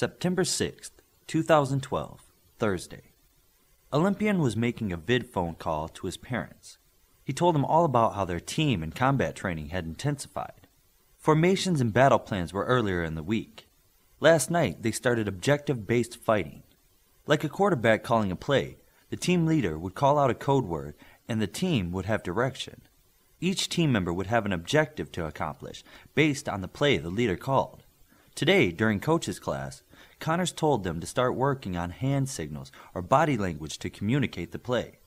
September 6th, 2012, Thursday. Olympian was making a vid phone call to his parents. He told them all about how their team and combat training had intensified. Formations and battle plans were earlier in the week. Last night, they started objective based fighting. Like a quarterback calling a play, the team leader would call out a code word and the team would have direction. Each team member would have an objective to accomplish based on the play the leader called. Today, during coach's class, Connors told them to start working on hand signals or body language to communicate the play.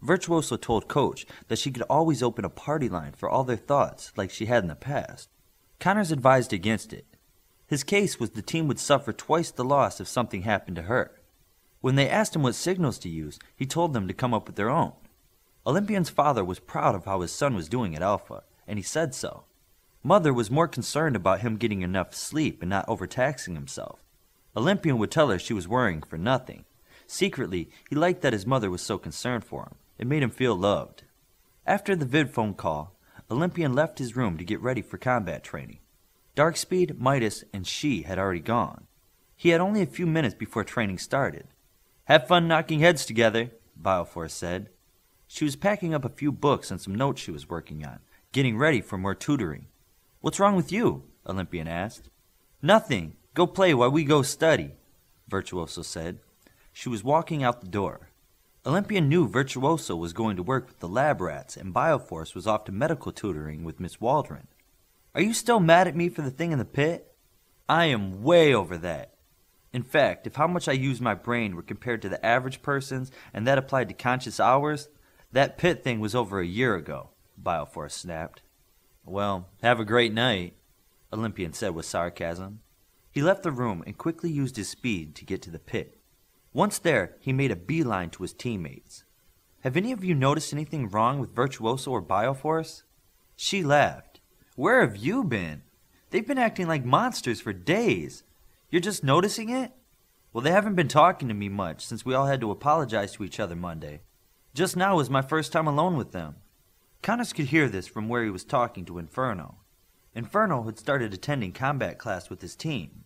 Virtuoso told Coach that she could always open a party line for all their thoughts like she had in the past. Connors advised against it. His case was the team would suffer twice the loss if something happened to her. When they asked him what signals to use, he told them to come up with their own. Olympian's father was proud of how his son was doing at Alpha, and he said so. Mother was more concerned about him getting enough sleep and not overtaxing himself. Olympian would tell her she was worrying for nothing. Secretly, he liked that his mother was so concerned for him. It made him feel loved. After the vidphone call, Olympian left his room to get ready for combat training. Darkspeed, Midas, and she had already gone. He had only a few minutes before training started. Have fun knocking heads together, Bioforce said. She was packing up a few books and some notes she was working on, getting ready for more tutoring. What's wrong with you? Olympian asked. Nothing. Go play while we go study, Virtuoso said. She was walking out the door. Olympian knew Virtuoso was going to work with the lab rats, and Bioforce was off to medical tutoring with Miss Waldron. Are you still mad at me for the thing in the pit? I am way over that. In fact, if how much I used my brain were compared to the average person's, and that applied to conscious hours, that pit thing was over a year ago, Bioforce snapped. Well, have a great night, Olympian said with sarcasm. He left the room and quickly used his speed to get to the pit. Once there, he made a beeline to his teammates. Have any of you noticed anything wrong with Virtuoso or Bioforce? She laughed. Where have you been? They've been acting like monsters for days. You're just noticing it? Well, they haven't been talking to me much since we all had to apologize to each other Monday. Just now was my first time alone with them. Connors could hear this from where he was talking to Inferno. Inferno had started attending combat class with his team.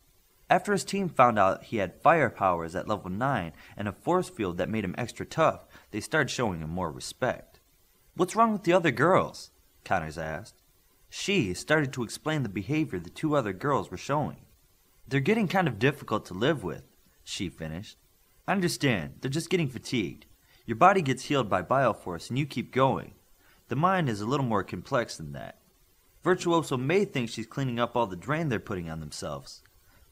After his team found out he had fire powers at level 9 and a force field that made him extra tough, they started showing him more respect. What's wrong with the other girls? Connors asked. She started to explain the behavior the two other girls were showing. They're getting kind of difficult to live with, she finished. I understand, they're just getting fatigued. Your body gets healed by bioforce and you keep going. The mind is a little more complex than that. Virtuoso may think she's cleaning up all the drain they're putting on themselves.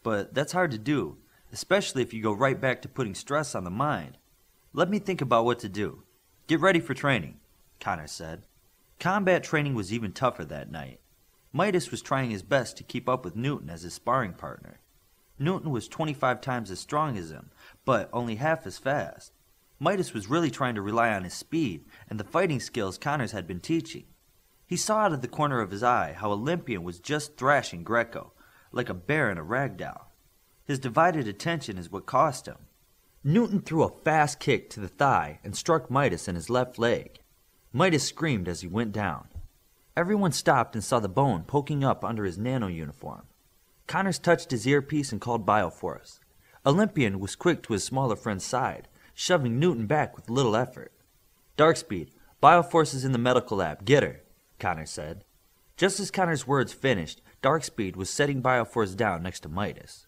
But that's hard to do, especially if you go right back to putting stress on the mind. Let me think about what to do. Get ready for training, Connor said. Combat training was even tougher that night. Midas was trying his best to keep up with Newton as his sparring partner. Newton was 25 times as strong as him, but only half as fast. Midas was really trying to rely on his speed and the fighting skills Connors had been teaching. He saw out of the corner of his eye how Olympian was just thrashing Greco, like a bear in a rag doll. His divided attention is what cost him. Newton threw a fast kick to the thigh and struck Midas in his left leg. Midas screamed as he went down. Everyone stopped and saw the bone poking up under his nano uniform. Connors touched his earpiece and called Bioforce. Olympian was quick to his smaller friend's side, shoving Newton back with little effort. Darkspeed, Bioforce is in the medical lab, get her, Connor said. Just as Connor's words finished, Darkspeed was setting Bioforce down next to Midas.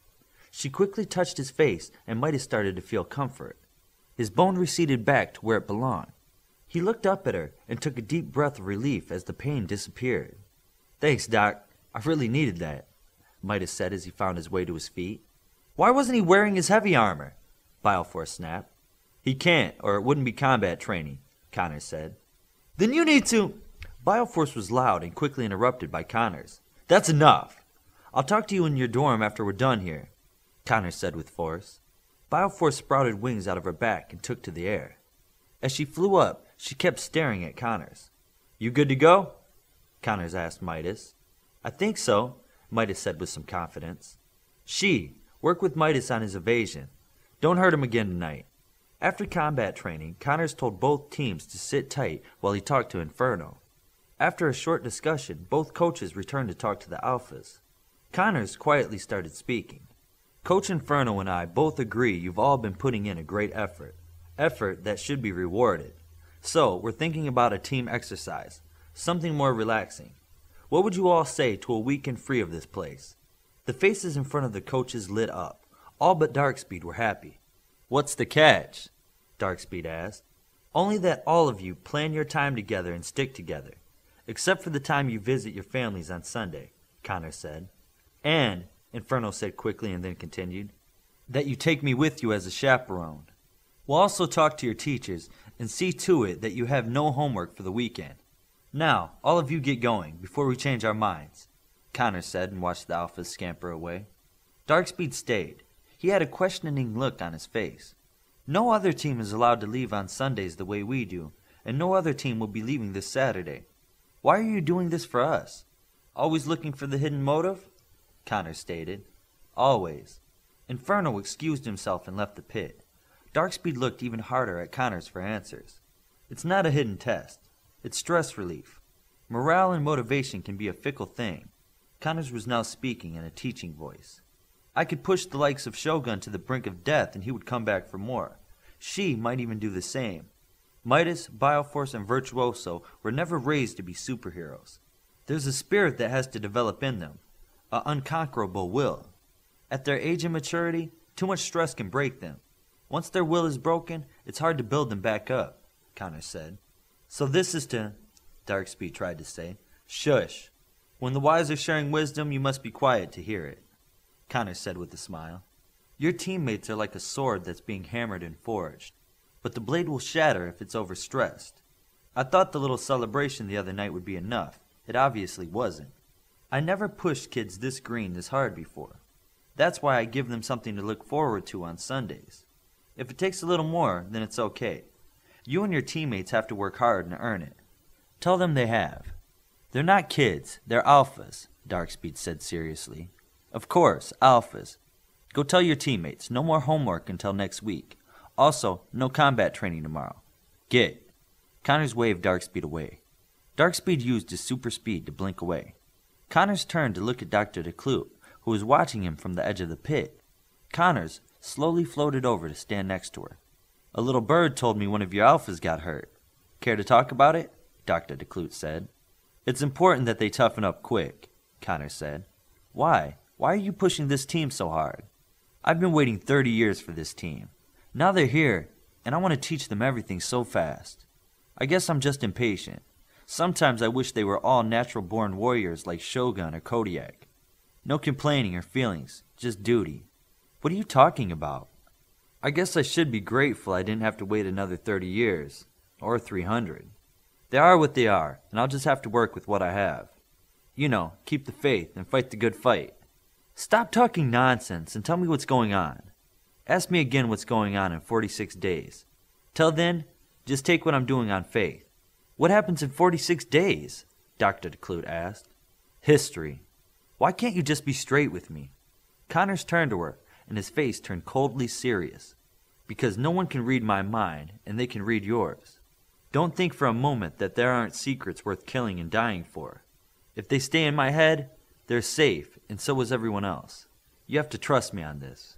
She quickly touched his face, and Midas started to feel comfort. His bone receded back to where it belonged. He looked up at her and took a deep breath of relief as the pain disappeared. Thanks, Doc. I really needed that, Midas said as he found his way to his feet. Why wasn't he wearing his heavy armor? Bioforce snapped. He can't, or it wouldn't be combat training, Connors said. Then you need to. Bioforce was loud and quickly interrupted by Connors. That's enough. I'll talk to you in your dorm after we're done here, Connors said with force. Bioforce sprouted wings out of her back and took to the air. As she flew up, she kept staring at Connors. You good to go? Connors asked Midas. I think so, Midas said with some confidence. She, work with Midas on his evasion. Don't hurt him again tonight. After combat training, Connors told both teams to sit tight while he talked to Inferno. After a short discussion, both coaches returned to talk to the Alphas. Connors quietly started speaking. Coach Inferno and I both agree you've all been putting in a great effort, effort that should be rewarded. So, we're thinking about a team exercise, something more relaxing. What would you all say to a weekend free of this place? The faces in front of the coaches lit up. All but Darkspeed were happy. What's the catch? Darkspeed asked. Only that all of you plan your time together and stick together, except for the time you visit your families on Sunday, Connor said. And, Inferno said quickly and then continued, that you take me with you as a chaperone. We'll also talk to your teachers and see to it that you have no homework for the weekend. Now, all of you get going before we change our minds, Connor said and watched the alphas scamper away. Darkspeed stayed, he had a questioning look on his face. No other team is allowed to leave on Sundays the way we do, and no other team will be leaving this Saturday. Why are you doing this for us? Always looking for the hidden motive? Connor stated. Always. Inferno excused himself and left the pit. Darkspeed looked even harder at Connors for answers. It's not a hidden test. It's stress relief. Morale and motivation can be a fickle thing. Connors was now speaking in a teaching voice. I could push the likes of Shogun to the brink of death and he would come back for more. She might even do the same. Midas, Bioforce, and Virtuoso were never raised to be superheroes. There's a spirit that has to develop in them, an unconquerable will. At their age and maturity, too much stress can break them. Once their will is broken, it's hard to build them back up, Connor said. So this is to, Darkspeed tried to say, shush. When the wise are sharing wisdom, you must be quiet to hear it. Connor said with a smile. Your teammates are like a sword that's being hammered and forged, but the blade will shatter if it's overstressed. I thought the little celebration the other night would be enough. It obviously wasn't. I never pushed kids this green this hard before. That's why I give them something to look forward to on Sundays. If it takes a little more, then it's okay. You and your teammates have to work hard and earn it. Tell them they have. They're not kids, they're alphas, Darkspeed said seriously, of course, alphas. Go tell your teammates no more homework until next week. Also, no combat training tomorrow. Get. Connors waved Darkspeed away. Darkspeed used his super speed to blink away. Connors turned to look at Dr. DeClue, who was watching him from the edge of the pit. Connors slowly floated over to stand next to her. A little bird told me one of your alphas got hurt. Care to talk about it? Dr. DeClute said. It's important that they toughen up quick, Connors said. Why? Why are you pushing this team so hard? I've been waiting 30 years for this team. Now they're here, and I want to teach them everything so fast. I guess I'm just impatient. Sometimes I wish they were all natural born warriors like Shogun or Kodiak. No complaining or feelings, just duty. What are you talking about? I guess I should be grateful I didn't have to wait another 30 years, or 300. They are what they are, and I'll just have to work with what I have. You know, keep the faith and fight the good fight. Stop talking nonsense and tell me what's going on. Ask me again what's going on in 46 days. Till then, just take what I'm doing on faith. What happens in 46 days? Dr. DeClute asked. History. Why can't you just be straight with me? Connors turned to her, and his face turned coldly serious. Because no one can read my mind, and they can read yours. Don't think for a moment that there aren't secrets worth killing and dying for. If they stay in my head, they're safe, and so was everyone else. You have to trust me on this.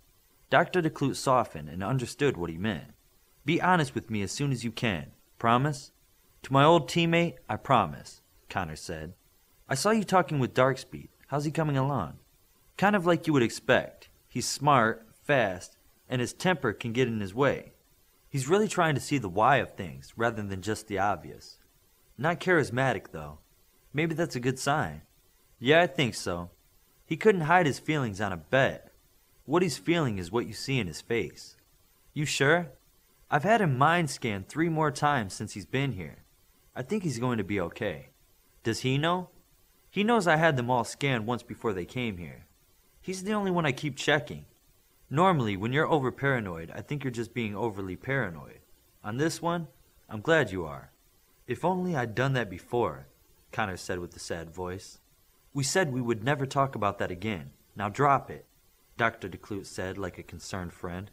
Dr. DeClute softened and understood what he meant. Be honest with me as soon as you can. Promise? To my old teammate, I promise, Connor said. I saw you talking with Darkspeed. How's he coming along? Kind of like you would expect. He's smart, fast, and his temper can get in his way. He's really trying to see the why of things rather than just the obvious. Not charismatic, though. Maybe that's a good sign. Yeah, I think so. He couldn't hide his feelings on a bet. What he's feeling is what you see in his face. You sure? I've had him mind scanned three more times since he's been here. I think he's going to be okay. Does he know? He knows I had them all scanned once before they came here. He's the only one I keep checking. Normally, when you're over paranoid, I think you're just being overly paranoid. On this one, I'm glad you are. If only I'd done that before, Connor said with a sad voice. We said we would never talk about that again. Now drop it, Dr. DeClute said like a concerned friend.